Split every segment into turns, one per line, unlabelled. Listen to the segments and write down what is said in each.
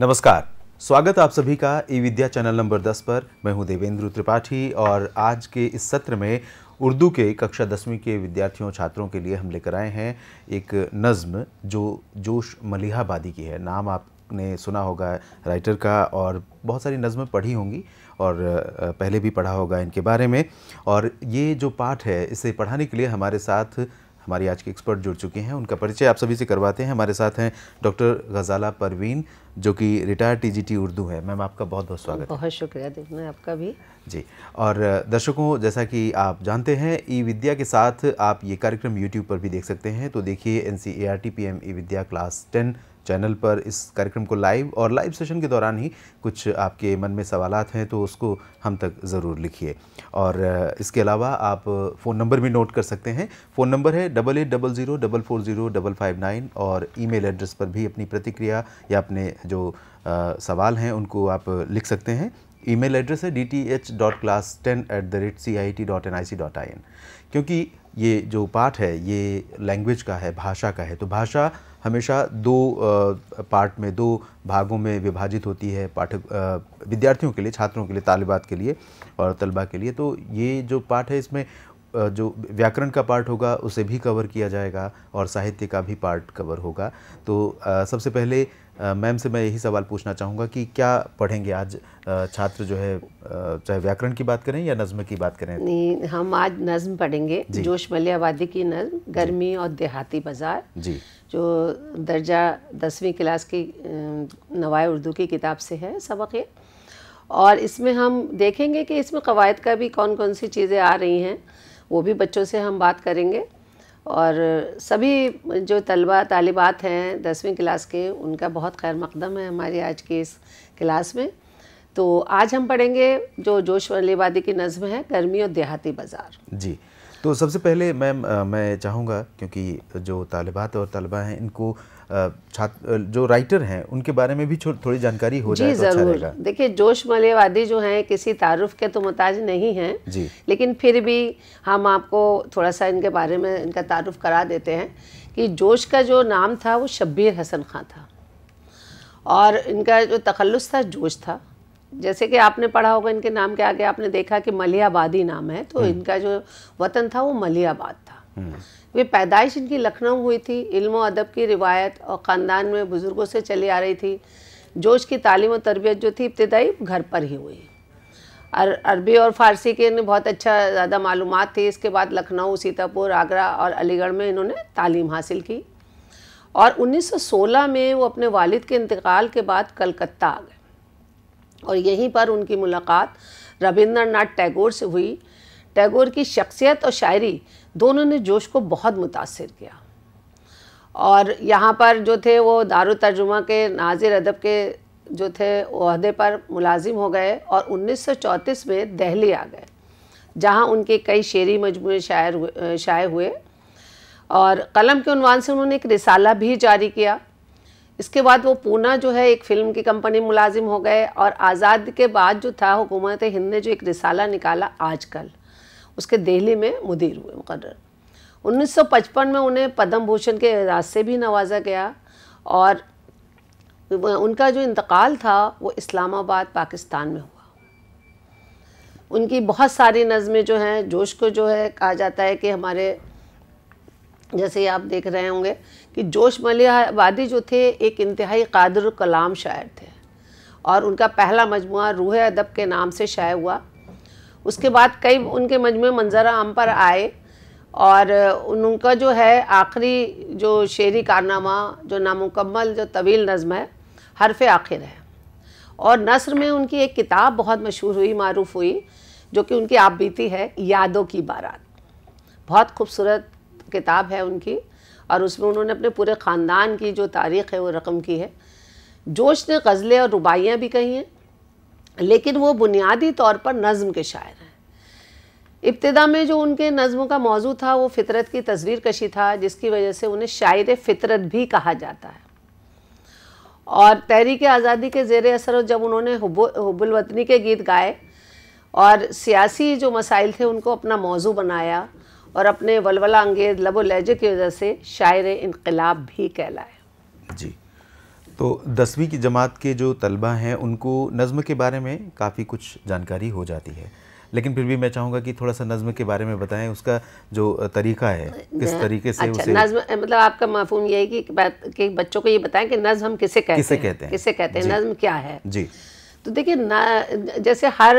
नमस्कार स्वागत आप सभी का ई विद्या चैनल नंबर 10 पर मैं हूं देवेंद्र त्रिपाठी और आज के इस सत्र में उर्दू के कक्षा दसवीं के विद्यार्थियों छात्रों के लिए हम लेकर आए हैं एक नज़म जो जोश मलिहाबादी की है नाम आपने सुना होगा राइटर का और बहुत सारी नज़में पढ़ी होंगी और पहले भी पढ़ा होगा इनके बारे में और ये जो पाठ है इसे पढ़ाने के लिए हमारे साथ हमारी आज के एक्सपर्ट जुड़ चुके हैं उनका परिचय आप सभी से करवाते हैं हमारे साथ हैं डॉक्टर गजाला परवीन जो कि रिटायर्ड टीजीटी उर्दू है मैम आपका बहुत बहुत स्वागत
बहुत शुक्रिया देखना आपका भी
जी और दर्शकों जैसा कि आप जानते हैं ई विद्या के साथ आप ये कार्यक्रम यूट्यूब पर भी देख सकते हैं तो देखिए N C A e R T P M E Vidya class ten channel पर इस कार्यक्रम को लाइव और लाइव सेशन के दौरान ही कुछ आपके मन में सवाल हैं तो उसको हम तक ज़रूर लिखिए और इसके अलावा आप फ़ोन नंबर भी नोट कर सकते हैं फ़ोन नंबर है double eight double zero double four zero double five nine और ईमेल एड्रेस पर भी अपनी प्रतिक्रिया या अपने जो आ, सवाल हैं उनको आप लिख सकते हैं ईमेल एड्रेस है D T H dot class ten at the rate C I T dot N I C dot I N क्योंकि ये जो पाठ है ये लैंग्वेज का है भाषा का है तो भाषा हमेशा दो पार्ट में दो भागों में विभाजित होती है पाठक विद्यार्थियों के लिए छात्रों के लिए तालिबात के लिए और तलबा के लिए तो ये जो पाठ है इसमें जो व्याकरण का पार्ट होगा उसे भी कवर किया जाएगा और साहित्य का भी पार्ट कवर होगा तो सबसे पहले मैम से मैं यही सवाल पूछना चाहूँगा कि क्या पढ़ेंगे आज छात्र जो है चाहे व्याकरण की बात करें या नज़म की बात करें
नहीं हम आज नज्म पढ़ेंगे जोश मलियाबादी की नज्म गर्मी और देहाती बाजार जी जो दर्जा दसवीं क्लास की नवाए उर्दू की किताब से है सबक ये और इसमें हम देखेंगे कि इसमें कवायद का भी कौन कौन सी चीज़ें आ रही हैं वो भी बच्चों से हम बात करेंगे और सभी जो तलबा तालिबात हैं दसवीं क्लास के उनका बहुत खैर मकदम है हमारी आज की इस क्लास में तो आज हम पढ़ेंगे जो जोश वलीबादी की नज़म है गर्मी और देहाती बाज़ार
जी तो
सबसे पहले मैम मैं चाहूँगा क्योंकि जो तालबात और तलबा हैं इनको छात्र जो राइटर हैं उनके बारे में भी थोड़ी जानकारी हो जाए तो अच्छा रहेगा
देखिए जोश मलेवादी जो हैं किसी तारुफ के तो मुताज नहीं हैं जी लेकिन फिर भी हम आपको थोड़ा सा इनके बारे में इनका तारुफ करा देते हैं कि जोश का जो नाम था वो शब्बीर हसन खां था और इनका जो तखलस था जोश था जैसे कि आपने पढ़ा होगा इनके नाम के आगे आपने देखा कि मलियाबादी नाम है तो हम्म। इनका जो वतन था वो मलियाबाद था
वे हम्म।
पैदाइश इनकी लखनऊ हुई थी इल्म अदब की रिवायत और ख़ानदान में बुज़ुर्गों से चली आ रही थी जोश की तालीम और तरबियत जो थी इब्तदाई घर पर ही हुई अर अरबी और फ़ारसी के इन्हें बहुत अच्छा ज़्यादा मालूम थी इसके बाद लखनऊ सीतापुर आगरा और अलीगढ़ में इन्होंने तालीम हासिल की और 1916 में वो अपने वालिद के इंतकाल के बाद कलकत्ता आ गए और यहीं पर उनकी मुलाकात रविंद्रनाथ टैगोर से हुई टैगोर की शख्सियत और शायरी दोनों ने जोश को बहुत मुतासर किया और यहाँ पर जो थे वो दार तर्जुमा के नाजिर अदब के जो थे अहदे पर मुलाजिम हो गए और 1934 में दहली आ गए जहाँ उनके कई शेरी मजमू शायर हुए शाये हुए और कलम के उनवान से उन्होंने एक रिसाला भी जारी किया इसके बाद वो पूना जो है एक फ़िल्म की कंपनी मुलाजिम हो गए और आज़ाद के बाद जो था हुकूमत हिंद ने जो एक रिसाला निकाला आजकल उसके दिल्ली में मुदीर हुए मुकर 1955 में उन्हें पद्म भूषण के एजाज से भी नवाजा गया और उनका जो इंतकाल था वो इस्लामाबाद पाकिस्तान में हुआ उनकी बहुत सारी नज़में जो हैं जोश को जो है कहा जाता है कि हमारे जैसे आप देख रहे होंगे कि जोश मलियावादी जो थे एक इंतहाई कादर कलाम शायर थे और उनका पहला मजमू रूह अदब के नाम से शाये हुआ उसके बाद कई उनके मजमू मंजर आम पर आए और उनका जो है आखिरी जो शेरी कारनामा जो नामुकम्मल जो तवील नज़म है हरफ आखिर है और नसर में उनकी एक किताब बहुत मशहूर हुई मरूफ हुई जो कि उनकी आप बीती है यादों की बारात बहुत खूबसूरत किताब है उनकी और उसमें उन्होंने अपने पूरे ख़ानदान की जो तारीख़ है वो रकम की है जोश ने गज़लें और रुबाइयाँ भी कही हैं लेकिन वो बुनियादी तौर पर नज़म के शायर हैं इब्तदा में जो उनके नज़मों का मौजू था वो फ़ितरत की तस्वीर कशी था जिसकी वजह से उन्हें शायर फ़ितरत भी कहा जाता है और तहरीक आज़ादी के जेर असर जब उन्होंने हुबुलवतनी के गीत गाए और सियासी जो मसाइल थे उनको अपना मौजू बनाया और अपने वलवला अंगेज लबो लहजे की वजह से शायर इनकलाब भी कहलाए
जी तो दसवीं की जमात के जो तलबा हैं उनको नज़म के बारे में काफ़ी कुछ जानकारी हो जाती है लेकिन फिर भी मैं चाहूँगा कि थोड़ा सा नज़म के बारे में बताएं उसका जो तरीका है किस तरीके से अच्छा, उसे नज़म
मतलब आपका मफहम यही कि, कि बच्चों को ये बताएं कि नज़म हम किसे कहते किसे कहते हैं किसे कहते हैं नज़म क्या है जी तो देखिए जैसे हर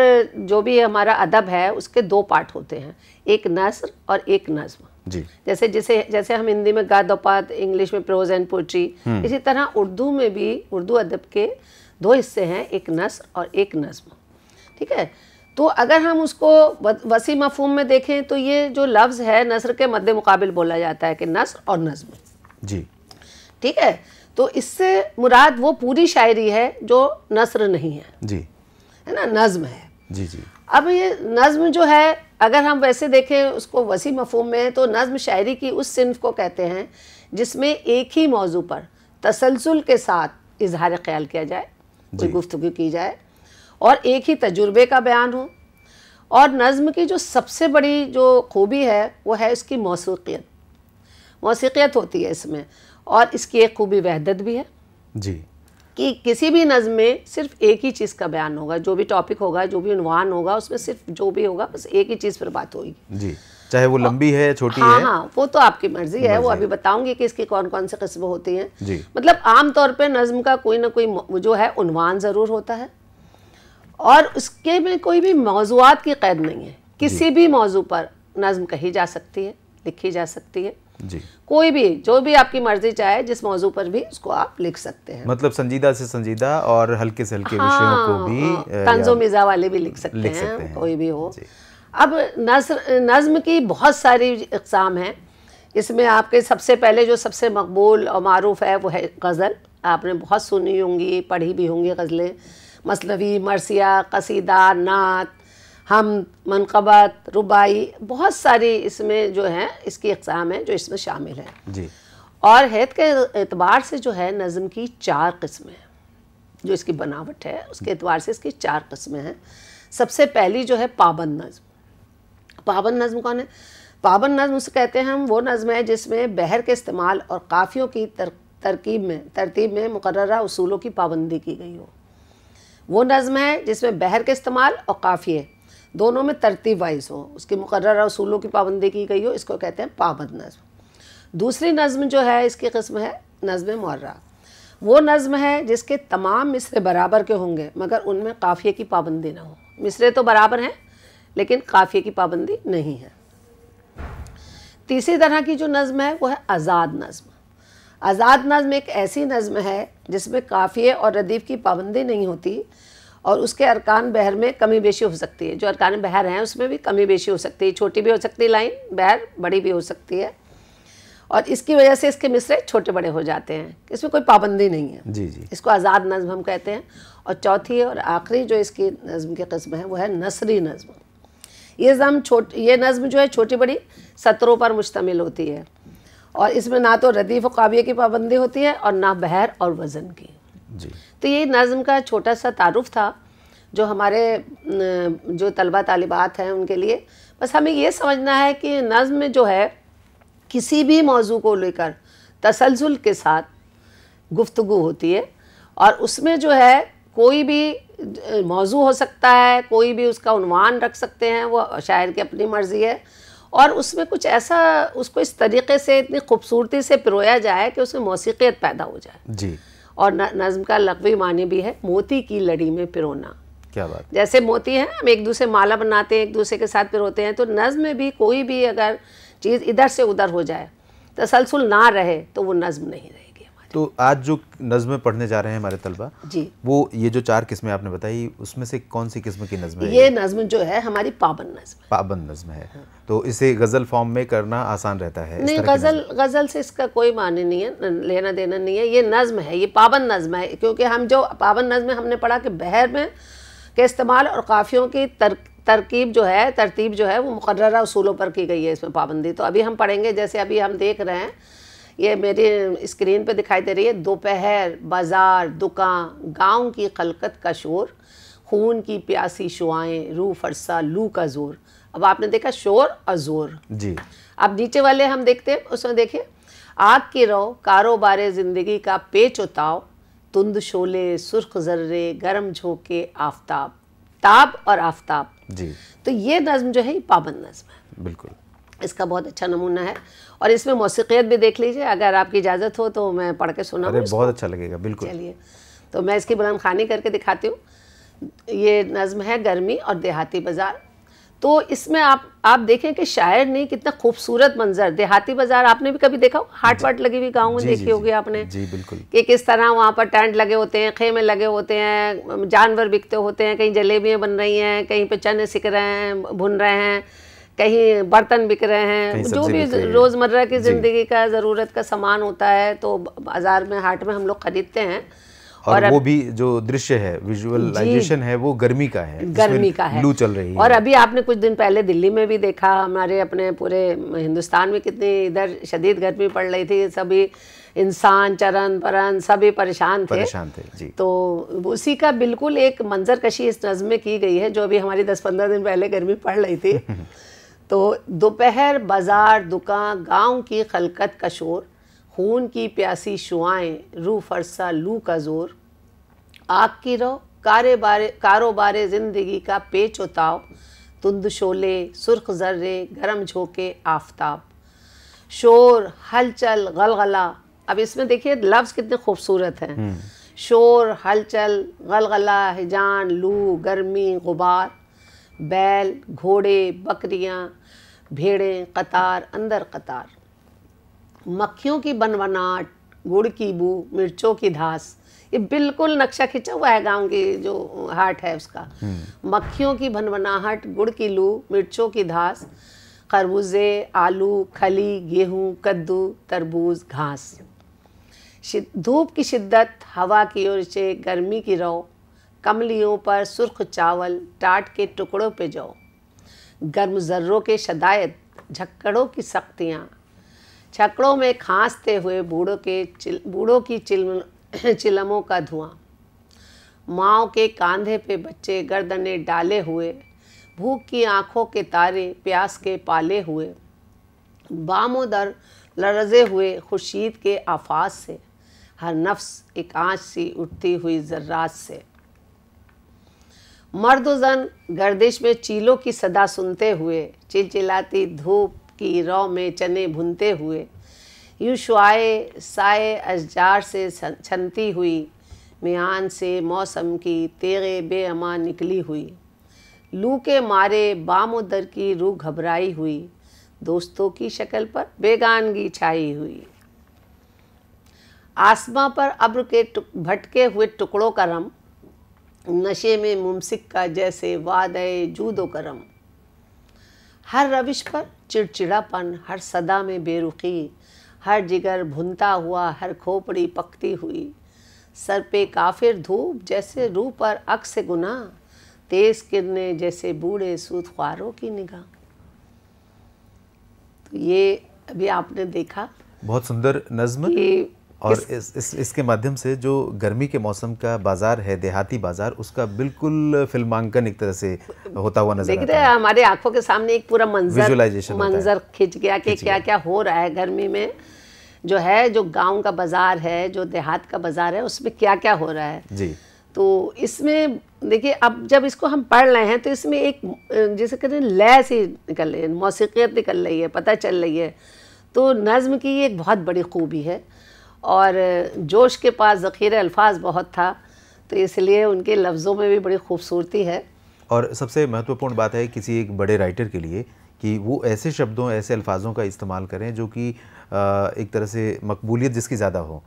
जो भी हमारा अदब है उसके दो पार्ट होते हैं एक नसर और एक नज्म जी जैसे जैसे जैसे हम हिंदी में गादोपात इंग्लिश में प्रोज एंड पोट्री हम्म। इसी तरह उर्दू में भी उर्दू अदब के दो हिस्से हैं एक नसर और एक नज्म ठीक है तो अगर हम उसको वसी मफहम में देखें तो ये जो लफ्ज़ है नसर के मद्द मुकाबिल बोला जाता है कि नसर और नज्म जी ठीक है तो इससे मुराद वो पूरी शायरी है जो नसर नहीं है जी है ना नज्म है जी जी अब ये नज़म जो है अगर हम वैसे देखें उसको वसी मफहम में तो नज़म शायरी की उस सिंफ़ को कहते हैं जिसमें एक ही मौजू पर तसलसल के साथ इजहार ख्याल किया जाए कोई गुफ्तु की जाए और एक ही तजुर्बे का बयान हो और नज़म की जो सबसे बड़ी जो खूबी है वो है उसकी मौसीत मौसीत होती है इसमें और इसकी एक खूबी वहदत भी है जी कि किसी भी नज़म में सिर्फ एक ही चीज़ का बयान होगा जो भी टॉपिक होगा जो भी उनवान होगा उसमें सिर्फ जो भी होगा बस एक ही चीज़ पर बात होगी
जी चाहे वो लंबी है छोटी हाँ, है हाँ
वो तो आपकी मर्जी है वो अभी बताऊंगी कि इसकी कौन कौन से कस्ब होती हैं मतलब आम तौर पे नज़म का कोई ना कोई जो है उनवान ज़रूर होता है और उसके में कोई भी मौजूद की कैद नहीं है किसी भी मौजू पर नज़म कही जा सकती है लिखी जा सकती है जी कोई भी जो भी आपकी मर्जी चाहे जिस मौजू पर भी उसको आप लिख सकते हैं
मतलब संजीदा से संजीदा और हल्के से हल्के हाँ, विषयों को हाँ, भी तंजो मिजा
वाले भी लिख सकते, लिख सकते हैं, हैं कोई भी हो अब नज्र नज्म की बहुत सारी इकसाम हैं इसमें आपके सबसे पहले जो सबसे मकबूल और मरूफ है वो है गज़ल आपने बहुत सुनी होंगी पढ़ी भी होंगी गज़लें मसलवी मरसिया कसीदा नात हम मनकबत रुबाई बहुत सारी इसमें जो है इसकी अकसाम है जो इसमें शामिल है जी और हैत के एतबार से जो है नज़म की चार किस्में हैं जो इसकी बनावट है उसके एतबार से इसकी चार किस्में हैं सबसे पहली जो है पाबंद नज़म पाबंद नज़म कौन है पाबंद नज़म उसे कहते हैं हम वो नज़म है जिसमें बहर के इस्तेमाल और काफ़ियों की तर, तरकीब में तरतीब में मुकर असूलों की पाबंदी की गई हो वो नज़म है जिसमें बहर के इस्तेमाल और काफ़िए दोनों में तरतीब वाइज हो उसके मुकर असूलों की पाबंदी की गई हो इसको कहते हैं पाबंद नज़म दूसरी नज़म जो है इसकी कस्म है नज़म मर्रा वो नज़म है जिसके तमाम मिसरे बराबर के होंगे मगर उनमें काफ़िए की पाबंदी ना हो मिसरे तो बराबर हैं लेकिन काफ़िए की पाबंदी नहीं है तीसरी तरह की जो नज़म है वो है आज़ाद नज़म आज़ाद नज़म एक ऐसी नज़म है जिसमें काफ़िए और रदीफ़ की पाबंदी नहीं होती और उसके अरकान बहर में कमी बेशी हो सकती है जो अरकान बहर हैं उसमें भी कमी बेशी हो सकती है छोटी भी हो सकती है लाइन बहर बड़ी भी हो सकती है और इसकी वजह से इसके मिसरे छोटे बड़े हो जाते हैं इसमें कोई पाबंदी नहीं है जी जी इसको आज़ाद नज़म हम कहते हैं और चौथी और आखिरी जो इसकी नज़म की कस्म है वो है नसरी नज़म ये नज़म छोट ये नज़म जो है छोटी बड़ी सत्रों पर मुश्तमिल होती है और इसमें ना तो रदीफ़ व की पाबंदी होती है और ना बहर और वज़न की जी तो ये नज़म का छोटा सा तारुफ था जो हमारे जो तलबा तलबात हैं उनके लिए बस हमें ये समझना है कि नज़म जो है किसी भी मौजू को लेकर तसलसल के साथ गुफ्तु होती है और उसमें जो है कोई भी मौजू हो सकता है कोई भी उसका उनवान रख सकते हैं वो शायर की अपनी मर्ज़ी है और उसमें कुछ ऐसा उसको इस तरीके से इतनी खूबसूरती से पिरोया जाए कि उसमें मौसीकीत पैदा हो जाए जी और नज्म का लकवी मानी भी है मोती की लड़ी में पिरोना क्या बात जैसे मोती है हम एक दूसरे माला बनाते हैं एक दूसरे के साथ पिरोते हैं तो नज्म में भी कोई भी अगर चीज़ इधर से उधर हो जाए तसलसल ना रहे तो वो नज्म नहीं रहे
तो आज जो नज़में पढ़ने जा रहे हैं हमारे तलबा जी वो ये जो चार किस्में आपने बताई उसमें से कौन सी किस्म की नज़म ये
नज़म जो है हमारी पाबंद नज्म
पाबंद नज्म है हाँ। तो इसे गज़ल फॉर्म में करना आसान रहता है नहीं गज़ल
गज़ल से इसका कोई माने नहीं है लेना देना नहीं है ये नज़म है ये पाबंद नज़म है क्योंकि हम जो पाबंद नज़म हमने पढ़ा कि बहर में के इस्तेमाल और काफ़ियों की तरकीब जो है तरतीब जो है वो मुकर्रा असूलों पर की गई है इसमें पाबंदी तो अभी हम पढ़ेंगे जैसे अभी हम देख रहे हैं ये मेरे स्क्रीन पे दिखाई दे रही है दोपहर बाज़ार दुकान गांव की खलकत का शोर खून की प्यासी शुआएं रू फरसा लू का जोर अब आपने देखा शोर और जोर जी अब नीचे वाले हम देखते हैं उसमें देखिए आग की रो कारोबार ज़िंदगी का पेच उताव तुंद शोले सुर्ख जर्रे गर्म झोंके आफ्ताब ताब और आफ्ताब जी तो ये नज्म जो है पाबंद नज्म है बिल्कुल इसका बहुत अच्छा नमूना है और इसमें मौसीत भी देख लीजिए अगर आपकी इजाज़त हो तो मैं पढ़ के सुना अरे बहुत
अच्छा लगेगा बिल्कुल चलिए
तो मैं इसकी बुलंद खानी करके दिखाती हूँ ये नज़म है गर्मी और देहाती बाज़ार तो इसमें आप आप देखें कि शायर ने कितना खूबसूरत मंजर देहाती बाजार आपने भी कभी देखा हो हाट वाट लगी हुई गाँव में देखी होगी आपने जी बिल्कुल कि किस तरह वहाँ पर टेंट लगे होते हैं खेमे लगे होते हैं जानवर बिकते होते हैं कहीं जलेबियाँ बन रही हैं कहीं पे चने सिक रहे हैं भुन रहे हैं कहीं बर्तन बिक रहे हैं जो भी रोज़मर्रा की ज़िंदगी का ज़रूरत का सामान होता है तो बाज़ार में हाट में हम लोग ख़रीदते हैं और, और वो भी
जो दृश्य है विजुअलाइजेशन है वो गर्मी का है
गर्मी का है लू
चल रही है और अभी
आपने कुछ दिन पहले दिल्ली में भी देखा हमारे अपने पूरे हिंदुस्तान में कितनी इधर शदीद गर्मी पड़ रही थी सभी इंसान चरण परन सभी परेशान थे परेशान थे जी तो उसी का बिल्कुल एक मंजर कशी इस नज्म में की गई है जो अभी हमारी दस पंद्रह दिन पहले गर्मी पड़ रही थी तो दोपहर बाज़ार दुकान गांव की खलकत का शोर खून की प्यासी शुआएं रू फरसा लू का ज़ोर आग की रो कारे बारे कारोबार ज़िंदगी का पेच उताव तुंद शोले सुर्ख जर्रे गरम झोंके आफताब शोर हलचल गलगला अब इसमें देखिए लफ्ज़ कितने खूबसूरत हैं हम्म। शोर हलचल गलगला हिजान लू गर्मी गुबार बैल घोड़े बकरियाँ भेड़ें कतार अंदर कतार मक्खियों की बनवनाट गुड़ की बू मिर्चों की धास ये बिल्कुल नक्शा खिंचा हुआ है गांव की जो हाट है उसका हम्म। मक्खियों की भनभनाहट गुड़ की लू मिर्चों की धास खरबूजे आलू खली गेहूं कद्दू तरबूज घास धूप की शिद्दत हवा की ओर से गर्मी की रो कमलियों पर सुर्ख चावल टाट के टुकड़ों पे जाओ गर्म जर्रों के शदायत झक्कड़ों की सख्तियाँ छकड़ों में खांसते हुए बूढ़ों के चिल बूढ़ों की चिल चिलमों का धुआं माओ के कंधे पे बच्चे गर्दने डाले हुए भूख की आंखों के तारे प्यास के पाले हुए बामोदर लरजे हुए खुर्शीद के आफाज से हर नफ्स एक आँच सी उठती हुई जर्रात से मर्द जन गर्दिश में चीलों की सदा सुनते हुए चिलचिलाती धूप की रौ में चने भुनते हुए यूं शुआए साए अजार से छनती हुई मियान से मौसम की तेगे बेअमा निकली हुई लू के मारे बामोदर की रूह घबराई हुई दोस्तों की शक्ल पर बेगानगी छाई हुई आसमां पर अब्र के भटके हुए टुकड़ों का रम नशे में मुमसिक का जैसे वाद जूदो करम हर रविश पर चिड़चिड़ापन हर सदा में बेरुखी हर जिगर भुनता हुआ हर खोपड़ी पकती हुई सर पे काफिर धूप जैसे रूह पर अक्स गुना तेज किरने जैसे बूढ़े ख्वारों की निगाह तो ये अभी आपने देखा
बहुत सुंदर नज्म और इस, इस इसके माध्यम से जो गर्मी के मौसम का बाजार है देहाती बाजार उसका बिल्कुल फिल्मांकन एक तरह से होता हुआ नजर दिख
है हमारे आंखों के सामने एक पूरा मंजर मंजर खिंच गया कि क्या क्या हो रहा है गर्मी में जो है जो गांव का बाजार है जो देहात का बाजार है उसमें क्या क्या हो रहा है जी तो इसमें देखिए अब जब इसको हम पढ़ रहे हैं तो इसमें एक जैसे कहते हैं लय सी निकल रही है मौसीकियत निकल रही है पता चल रही है तो नज़म की एक बहुत बड़ी खूबी है और जोश के पास ज़ख़ीर अल्फाज बहुत था तो इसलिए उनके लफ्ज़ों में भी बड़ी खूबसूरती है
और सबसे महत्वपूर्ण बात है किसी एक बड़े राइटर के लिए कि वो ऐसे शब्दों ऐसे अल्फाजों का इस्तेमाल करें जो कि एक तरह से मकबूलियत जिसकी ज़्यादा हो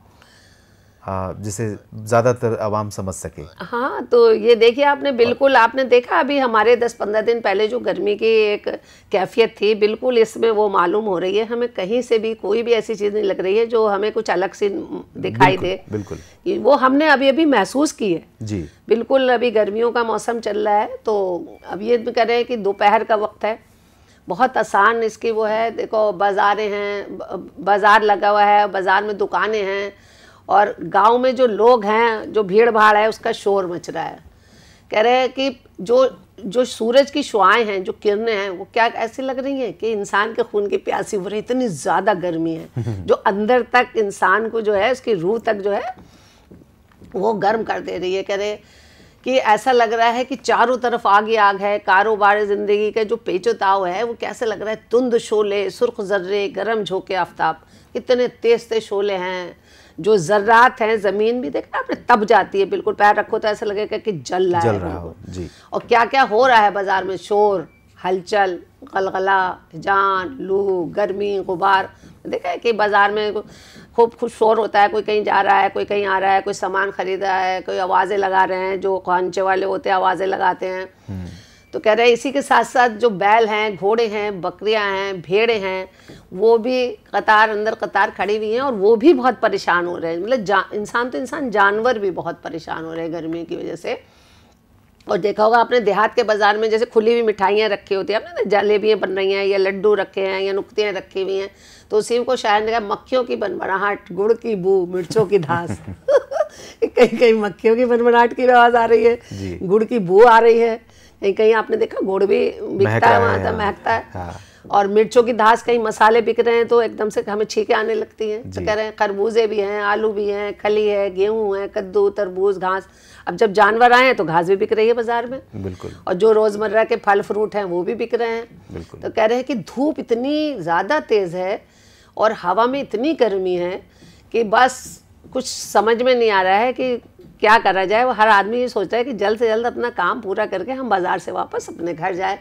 जिसे ज़्यादातर आवाम समझ सके
हाँ तो ये देखिए आपने बिल्कुल आपने देखा अभी हमारे 10-15 दिन पहले जो गर्मी की एक कैफियत थी बिल्कुल इसमें वो मालूम हो रही है हमें कहीं से भी कोई भी ऐसी चीज़ नहीं लग रही है जो हमें कुछ अलग सी दिखाई दे
बिल्कुल
वो हमने अभी अभी महसूस की है जी बिल्कुल अभी गर्मियों का मौसम चल रहा है तो अब ये कह रहे हैं कि दोपहर का वक्त है बहुत आसान इसकी वो है देखो बाज़ारें हैं बाज़ार लगा हुआ है बाज़ार में दुकानें हैं और गांव में जो लोग हैं जो भीड़ भाड़ है उसका शोर मच रहा है कह रहे हैं कि जो जो सूरज की शुआएं हैं जो किरणें हैं वो क्या ऐसी लग रही हैं कि इंसान के खून की प्यासी हो रही इतनी ज़्यादा गर्मी है जो अंदर तक इंसान को जो है उसकी रूह तक जो है वो गर्म कर दे रही है कह रहे कि ऐसा लग रहा है कि चारों तरफ आग ही आग है कारोबार ज़िंदगी का जो पेचोताव है वो कैसे लग रहा है तुंद शोले सुर्ख जर्रे गर्म झोंके आफ्ताब कितने तेज तेज शोले हैं जो ज़र्रात हैं ज़मीन भी देखना आपने तब जाती है बिल्कुल पैर रखो तो ऐसा लगेगा कि जल रहा जल है रहा हो जी और क्या क्या हो रहा है बाज़ार में शोर हलचल गलगला जान लू गर्मी गुबार देखा है कि बाज़ार में खूब खुश शोर होता है कोई कहीं जा रहा है कोई कहीं आ रहा है कोई सामान ख़रीद रहा है कोई आवाज़ें लगा रहे हैं जो खानचे वाले होते हैं आवाज़ें लगाते हैं हम्म। तो कह रहे हैं इसी के साथ साथ जो बैल हैं घोड़े हैं बकरियां हैं भेड़े हैं वो भी कतार अंदर कतार खड़ी हुई हैं और वो भी बहुत परेशान हो रहे हैं मतलब इंसान तो इंसान जानवर भी बहुत परेशान हो रहे हैं गर्मी की वजह से और देखा होगा आपने देहात के बाज़ार में जैसे खुली हुई मिठाइयाँ रखी होती हैं आपने जलेबियाँ बन रही हैं या लड्डू रखे हैं या नुकतियाँ रखी हुई हैं तो उसी को शायद ने कहा मक्खियों की बनबनाहट गुड़ की बू मिर्चों की धास कहीं कहीं मक्खियों की बनबनाहट की आवाज़ आ रही है गुड़ की बू आ रही है कहीं कहीं आपने देखा गुड़ भी बिकता है वहाँ तो हाँ। महकता है हाँ। और मिर्चों की धास कहीं मसाले बिक रहे हैं तो एकदम से हमें छीके आने लगती हैं तो कह रहे हैं खरबूजे भी हैं आलू भी हैं खली है गेहूं है कद्दू तरबूज घास अब जब जानवर आए हैं तो घास भी बिक रही है बाजार में बिल्कुल और जो रोजमर्रा के फल फ्रूट हैं वो भी बिक रहे हैं तो कह रहे हैं कि धूप इतनी ज़्यादा तेज़ है और हवा में इतनी गर्मी है कि बस कुछ समझ में नहीं आ रहा है कि क्या करा जाए वो हर आदमी ये सोचता है कि जल्द से जल्द अपना काम पूरा करके हम बाज़ार से वापस अपने घर जाए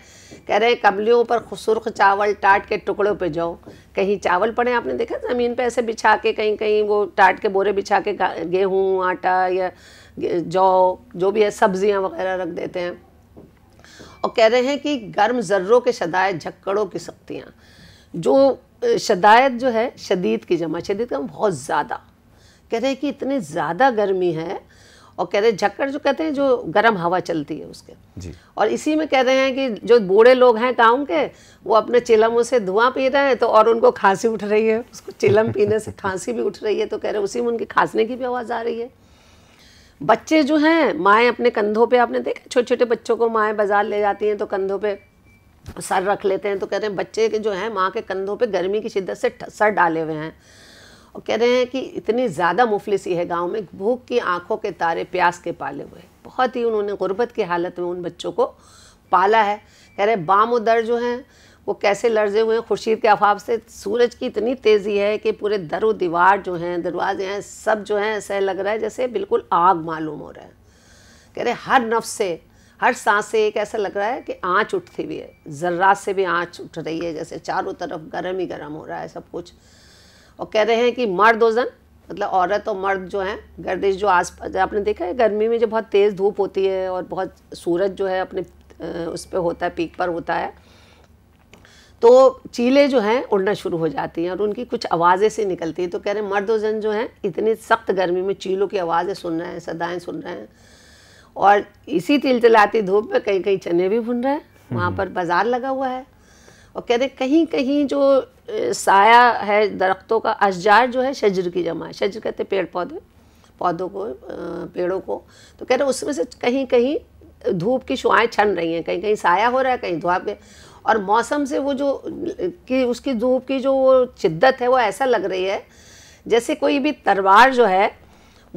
कह रहे हैं कबलियों पर सुरख चावल टाट के टुकड़ों पे जाओ कहीं चावल पड़े आपने देखा ज़मीन पे ऐसे बिछा के कहीं कहीं वो टाट के बोरे बिछा के गेहूँ आटा या जौ जो भी है सब्जियाँ वगैरह रख देते हैं और कह रहे हैं कि गर्म जर्रों के शदायत झक्कड़ों की सख्तियाँ जो शदायत जो है शदीद की जमा शदीद का बहुत ज़्यादा कह रहे हैं कि इतनी ज़्यादा गर्मी है और कह रहे झक्कर जो कहते हैं जो गर्म हवा चलती है उसके जी। और इसी में कह रहे हैं कि जो बूढ़े लोग हैं गाँव के वो अपने चिलमों से धुआं पी रहे हैं तो और उनको खांसी उठ रही है उसको चिलम पीने से खांसी भी उठ रही है तो कह रहे हैं उसी में उनकी खांसने की भी आवाज़ आ रही है बच्चे जो हैं माएँ अपने कंधों पर आपने देखा छोटे छोटे बच्चों को माएँ बाजार ले जाती हैं तो कंधों पर सर रख लेते हैं तो कह रहे हैं बच्चे के जो हैं माँ के कंधों पे गर्मी की शिद्दत से सर डाले हुए हैं और कह रहे हैं कि इतनी ज़्यादा मुफलिसी है गांव में भूख की आंखों के तारे प्यास के पाले हुए बहुत ही उन्होंने गुर्बत की हालत में उन बच्चों को पाला है कह रहे बाम उदर जो हैं वो कैसे लर्जे हुए हैं खुर्शीद के अभाव से सूरज की इतनी तेज़ी है कि पूरे दर व दीवार जो हैं दरवाजे हैं सब जो हैं ऐसा लग रहा है जैसे बिल्कुल आग मालूम हो रहा है कह रहे हर नफ से हर सांस से एक ऐसा लग रहा है कि आँच उठती हुई है जर्रात से भी आँच उठ रही है जैसे चारों तरफ गर्म ही गर्म हो रहा है सब कुछ और कह रहे हैं कि मर्द वजन मतलब औरत और मर्द जो हैं गर्दिश जो आस आपने देखा है गर्मी में जो बहुत तेज़ धूप होती है और बहुत सूरज जो है अपने उस पर होता है पीक पर होता है तो चीले जो हैं उड़ना शुरू हो जाती हैं और उनकी कुछ आवाज़ें से निकलती हैं तो कह रहे हैं मर्द वजन जो हैं इतनी सख्त गर्मी में चीलों की आवाज़ें सुन रहे हैं सदाएँ सुन रहे हैं और इसी तिलतिलाती धूप में कहीं कहीं चने भी भुन रहे हैं वहाँ हम्म। पर बाज़ार लगा हुआ है और कह रहे कहीं कहीं जो साया है दरख्तों का अशजार जो है शजर की जमा है शजर कहते पेड़ पौधे पौधों को पेड़ों को तो कह रहे उसमें से कहीं कहीं धूप की शुआएँ छन रही हैं कहीं कहीं साया हो रहा है कहीं धुआप और मौसम से वो जो कि उसकी धूप की जो वो शिद्दत है वो ऐसा लग रही है जैसे कोई भी तलवार जो है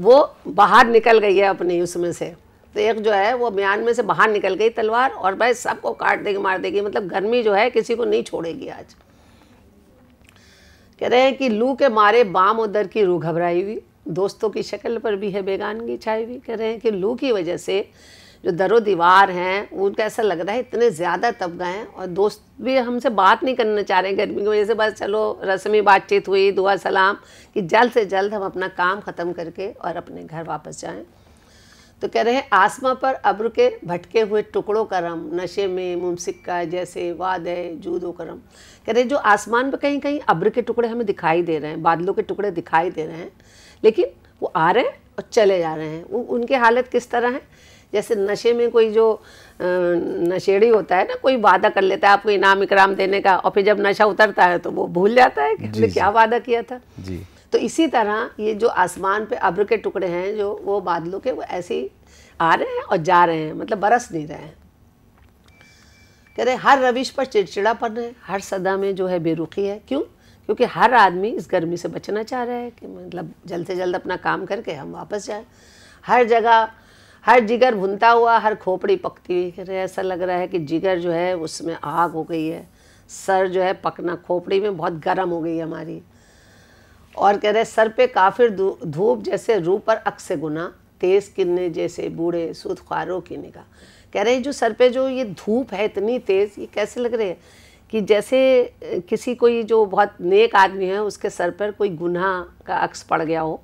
वो बाहर निकल गई है अपनी उसमें से तेग एक जो है वो म्यान में से बाहर निकल गई तलवार और भाई सबको काट देगी मार देगी मतलब गर्मी जो है किसी को नहीं छोड़ेगी आज कह रहे हैं कि लू के मारे बाम उधर की रूह घबराई हुई दोस्तों की शक्ल पर भी है बेगानगी छाई हुई कह रहे हैं कि लू की वजह से जो दरो दीवार हैं उनका ऐसा लग रहा है इतने ज़्यादा तब गए हैं और दोस्त भी हमसे बात नहीं करना चाह रहे हैं गर्मी की वजह से बस चलो रस्मी बातचीत हुई दुआ सलाम कि जल्द से जल्द हम अपना काम ख़त्म करके और अपने घर वापस जाएं तो कह रहे हैं आसमा पर अब्र के भटके हुए टुकड़ों का रम नशे में मुमसिक्का जैसे वाद है जूदो करम कह रहे जो आसमान पर कहीं कहीं अब्र के टुकड़े हमें दिखाई दे रहे हैं बादलों के टुकड़े दिखाई दे रहे हैं लेकिन वो आ रहे हैं और चले जा रहे हैं वो उनके हालत किस तरह हैं जैसे नशे में कोई जो नशेड़ी होता है ना कोई वादा कर लेता है आपको इनाम इकराम देने का और फिर जब नशा उतरता है तो वो भूल जाता है कि हमने क्या वादा किया था जी तो इसी तरह ये जो आसमान पे अब्र के टुकड़े हैं जो वो बादलों के वो ऐसे ही आ रहे हैं और जा रहे हैं मतलब बरस नहीं रहे हैं कह रहे हर रविश पर चिड़चिड़ापन है हर सदा में जो है बेरुखी है क्यों क्योंकि हर आदमी इस गर्मी से बचना चाह रहा है कि मतलब जल्द से जल्द अपना काम करके हम वापस जाएं हर जगह हर जिगर भुनता हुआ हर खोपड़ी पकती हुई कह रहे ऐसा लग रहा है कि जिगर जो है उसमें आग हो गई है सर जो है पकना खोपड़ी में बहुत गर्म हो गई है हमारी और कह रहे सर पे काफिर धूप जैसे रू पर अक्स गुना तेज किरने जैसे बूढ़े सूदखारों की निगाह कह रहे जो सर पे जो ये धूप है इतनी तेज़ ये कैसे लग रहे हैं कि जैसे किसी कोई जो बहुत नेक आदमी है उसके सर पर कोई गुनाह का अक्स पड़ गया हो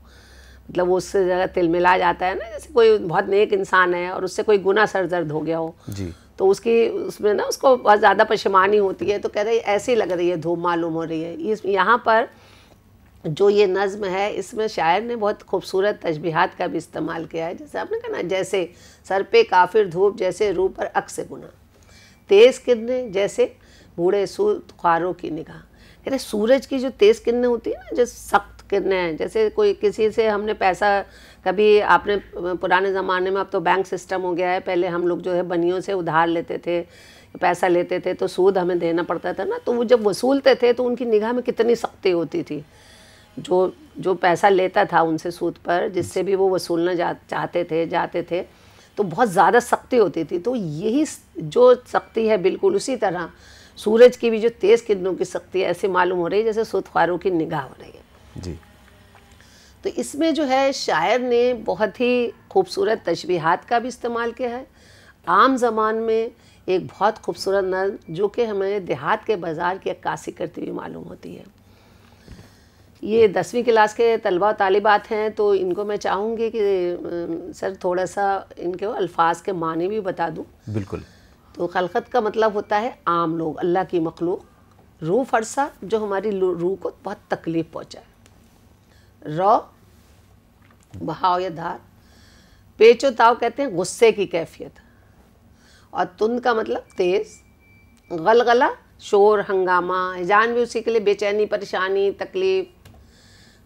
मतलब वो उससे तिल मिला जाता है ना जैसे कोई बहुत नेक इंसान है और उससे कोई गुना सर दर्द हो गया हो जी तो उसकी उसमें ना उसको बहुत ज़्यादा पशेमानी होती है तो कह रहे ऐसी लग रही है धूप मालूम हो रही है इस यहाँ पर जो ये नज़म है इसमें शायर ने बहुत खूबसूरत तशबीहात का भी इस्तेमाल किया है जैसे आपने कहा ना जैसे सर पे काफिर धूप जैसे रूह पर अक्स गुना तेज़ किरने जैसे बूढ़े सूत ख्वारों की निगाह कहते सूरज की जो तेज़ किरने होती है ना जो सख्त किरने हैं जैसे कोई किसी से हमने पैसा कभी आपने पुराने ज़माने में अब तो बैंक सिस्टम हो गया है पहले हम लोग जो है बनियों से उधार लेते थे पैसा लेते थे तो सूद हमें देना पड़ता था ना तो वो जब वसूलते थे तो उनकी निगाह में कितनी सख्ती होती थी जो जो पैसा लेता था उनसे सूद पर जिससे भी वो वसूलना जा चाहते थे जाते थे तो बहुत ज़्यादा सख्ती होती थी तो यही जो सख्ती है बिल्कुल उसी तरह सूरज की भी जो तेज़ किरणों की सख्ती है ऐसी मालूम हो रही है जैसे सुतखारों की निगाह हो रही है जी तो इसमें जो है शायर ने बहुत ही खूबसूरत तशबीहात का भी इस्तेमाल किया है आम जमान में एक बहुत खूबसूरत नज जो कि हमें देहात के बाज़ार की अक्कासी करती हुई मालूम होती है ये दसवीं क्लास के तलबा तालिबात हैं तो इनको मैं चाहूँगी कि सर थोड़ा सा इनके अल्फाज के माने भी बता दूँ बिल्कुल तो खलकत का मतलब होता है आम लोग अल्लाह की मखलूक रूह फरसा जो हमारी रूह को बहुत तकलीफ़ पहुँचाए है रौ बहाव या धार पेचो ताव कहते हैं गुस्से की कैफियत और तुंद का मतलब तेज़ गलगला शोर हंगामा जान भी उसी के लिए बेचैनी परेशानी तकलीफ़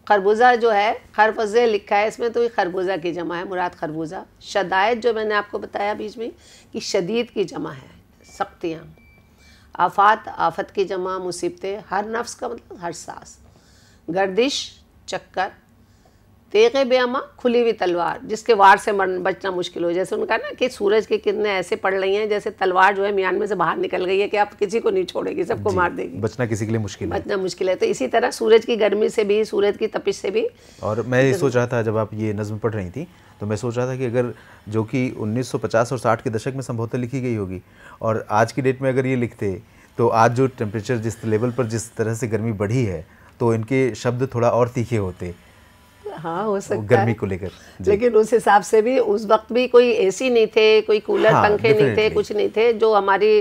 खरबूजा जो है खरबूजे लिखा है इसमें तो ये खरबूजा की जमा है मुराद खरबूजा शदायत जो मैंने आपको बताया बीच में कि शदीद की जमा है सख्तियाँ आफात आफत की जमा मुसीबतें हर नफ्स का मतलब हर सांस गर्दिश चक्कर तेग बेअमा खुली हुई तलवार जिसके वार से मर बचना मुश्किल हो जैसे उनका ना कि सूरज के कितने ऐसे पड़ रही हैं जैसे तलवार जो है म्यान में से बाहर निकल गई है कि आप किसी को नहीं छोड़ेगी सबको मार देगी
बचना किसी के लिए मुश्किल बचना
मुश्किल है तो इसी तरह सूरज की गर्मी से भी सूरज की तपिश से भी
और मैं ये सोच रहा था जब आप ये नज्म पढ़ रही थी तो मैं सोच रहा था कि अगर जो कि 1950 और 60 के दशक में संभवतः लिखी गई होगी और आज की डेट में अगर ये लिखते तो आज जो टेम्परेचर जिस लेवल पर जिस तरह से गर्मी बढ़ी है तो इनके शब्द थोड़ा और तीखे होते
हाँ हो सकता गर्मी को लेकर लेकिन उस हिसाब से भी उस वक्त भी कोई एसी नहीं थे कोई कूलर हाँ, पंखे नहीं थे कुछ नहीं थे जो हमारी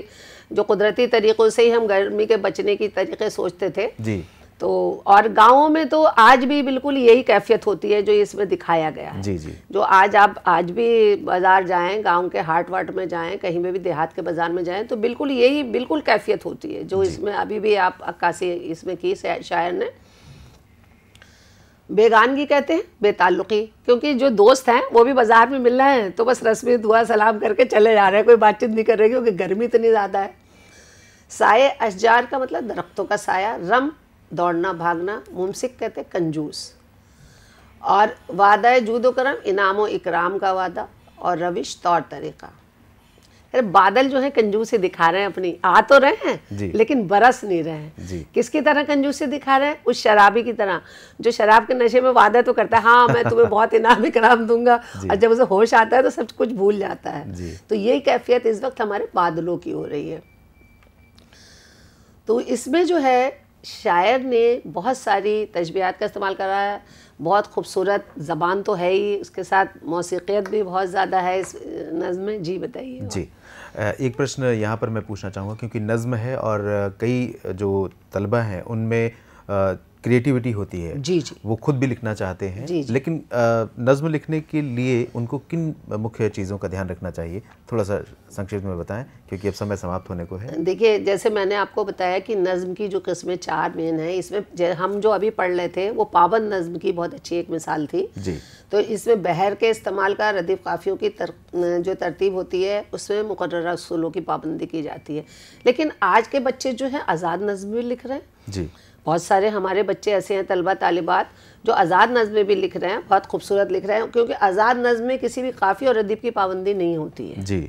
जो कुदरती तरीक़ों से ही हम गर्मी के बचने की तरीके सोचते थे जी तो और गाँव में तो आज भी बिल्कुल यही कैफियत होती है जो इसमें दिखाया गया है जी जी जो आज आप आज भी बाज़ार जाएं गांव के हाट वाट में जाएं कहीं में भी देहात के बाज़ार में जाएं तो बिल्कुल यही बिल्कुल कैफियत होती है जो इसमें अभी भी आप अक्कासी इसमें की शायर ने बेगानगी कहते हैं बेताल्लुकी क्योंकि जो दोस्त हैं वो भी बाज़ार में मिल रहे हैं तो बस रस्मी दुआ सलाम करके चले जा रहे हैं कोई बातचीत नहीं कर रहे क्योंकि गर्मी इतनी ज़्यादा है साय अशजार का मतलब दरख्तों का साया रम दौड़ना भागना मुमसिक कहते हैं कंजूस और वादा जूदोकरम इनाम व इकराम का वादा और रविश तौर तरीक़ा अरे बादल जो है कंजूसी दिखा रहे हैं अपनी आ तो रहे हैं लेकिन बरस नहीं रहे हैं किसकी तरह कंजूसी दिखा रहे हैं उस शराबी की तरह जो शराब के नशे में वादा तो करता है हाँ मैं तुम्हें बहुत इनाम इकराम दूंगा और जब उसे होश आता है तो सब कुछ भूल जाता है तो यही कैफियत इस वक्त हमारे बादलों की हो रही है तो इसमें जो है शायर ने बहुत सारी तजबियात का इस्तेमाल करा है बहुत खूबसूरत ज़बान तो है ही उसके साथ मौसीत भी बहुत ज़्यादा है इस नज़म में जी बताइए
जी एक प्रश्न यहाँ पर मैं पूछना चाहूँगा क्योंकि नज़म है और कई जो तलबा हैं उनमें क्रिएटिविटी होती है जी जी वो खुद भी लिखना चाहते हैं जी जी। लेकिन नज्म लिखने के लिए उनको किन मुख्य चीज़ों का ध्यान रखना चाहिए थोड़ा सा संक्षिप्त में बताएं क्योंकि अब समय समाप्त होने को है
देखिए जैसे मैंने आपको बताया कि नज्म की जो किस्में चार मेन है इसमें हम जो अभी पढ़ रहे थे वो पावन नज्म की बहुत अच्छी एक मिसाल थी जी तो इसमें बहर के इस्तेमाल का रदीफ़ काफ़ियों की तर, जो तरतीब होती है उसमें मुकर असूलों की पाबंदी की जाती है लेकिन आज के बच्चे जो हैं आज़ाद नज्म भी लिख रहे हैं जी बहुत सारे हमारे बच्चे ऐसे हैं तलबा तालिबात जो आज़ाद नज़में भी लिख रहे हैं बहुत खूबसूरत लिख रहे हैं क्योंकि आज़ाद नजमें किसी भी काफ़ी और अदीब की पाबंदी नहीं होती है जी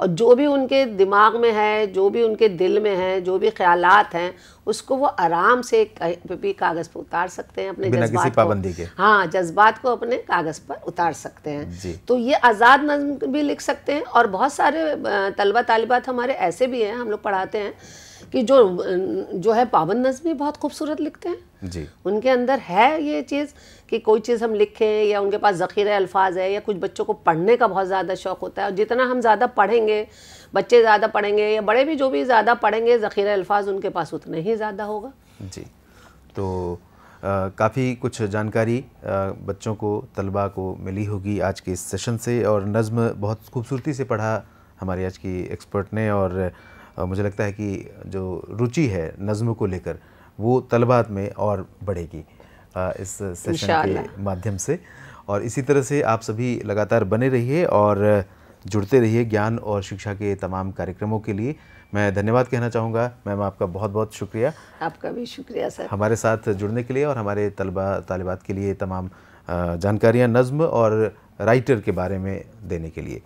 और जो भी उनके दिमाग में है जो भी उनके दिल में है जो भी ख्याल हैं उसको वो आराम से भी कागज़ पर उतार सकते हैं अपने जज्बात को हाँ जज्बात को अपने कागज़ पर उतार सकते हैं तो ये आज़ाद नज्म भी लिख सकते हैं और बहुत सारे तलबा तालिबात हमारे ऐसे भी हैं हम लोग पढ़ाते हैं कि जो जो है पावन नजमी बहुत खूबसूरत लिखते हैं जी उनके अंदर है ये चीज़ कि कोई चीज़ हम लिखें या उनके पास ज़ख़ीर अल्फाज है या कुछ बच्चों को पढ़ने का बहुत ज़्यादा शौक़ होता है और जितना हम ज़्यादा पढ़ेंगे बच्चे ज़्यादा पढ़ेंगे या बड़े भी जो भी ज़्यादा पढ़ेंगे ज़ख़ीर अल्फाज उनके पास उतने ही ज़्यादा होगा
जी
तो काफ़ी कुछ जानकारी आ, बच्चों को तलबा को मिली होगी आज के इस सेशन से और नज़म बहुत खूबसूरती से पढ़ा हमारे आज की एक्सपर्ट ने और मुझे लगता है कि जो रुचि है नज़म को लेकर वो तलबात में और बढ़ेगी इस सेशन के माध्यम से और इसी तरह से आप सभी लगातार बने रहिए और जुड़ते रहिए ज्ञान और शिक्षा के तमाम कार्यक्रमों के लिए मैं धन्यवाद कहना चाहूँगा मैम आपका बहुत बहुत शुक्रिया
आपका भी शुक्रिया सर
हमारे साथ जुड़ने के लिए और हमारे तलबा तालिबात के लिए तमाम जानकारियाँ नज़म और राइटर के बारे में देने के लिए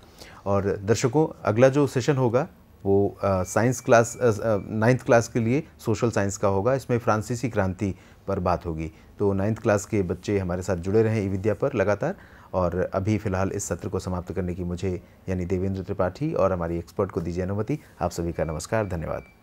और दर्शकों अगला जो सेशन होगा वो साइंस क्लास नाइन्थ क्लास के लिए सोशल साइंस का होगा इसमें फ्रांसीसी क्रांति पर बात होगी तो नाइन्थ क्लास के बच्चे हमारे साथ जुड़े रहें ई विद्या पर लगातार और अभी फ़िलहाल इस सत्र को समाप्त करने की मुझे यानी देवेंद्र त्रिपाठी और हमारी एक्सपर्ट को दीजिए अनुमति आप
सभी का नमस्कार धन्यवाद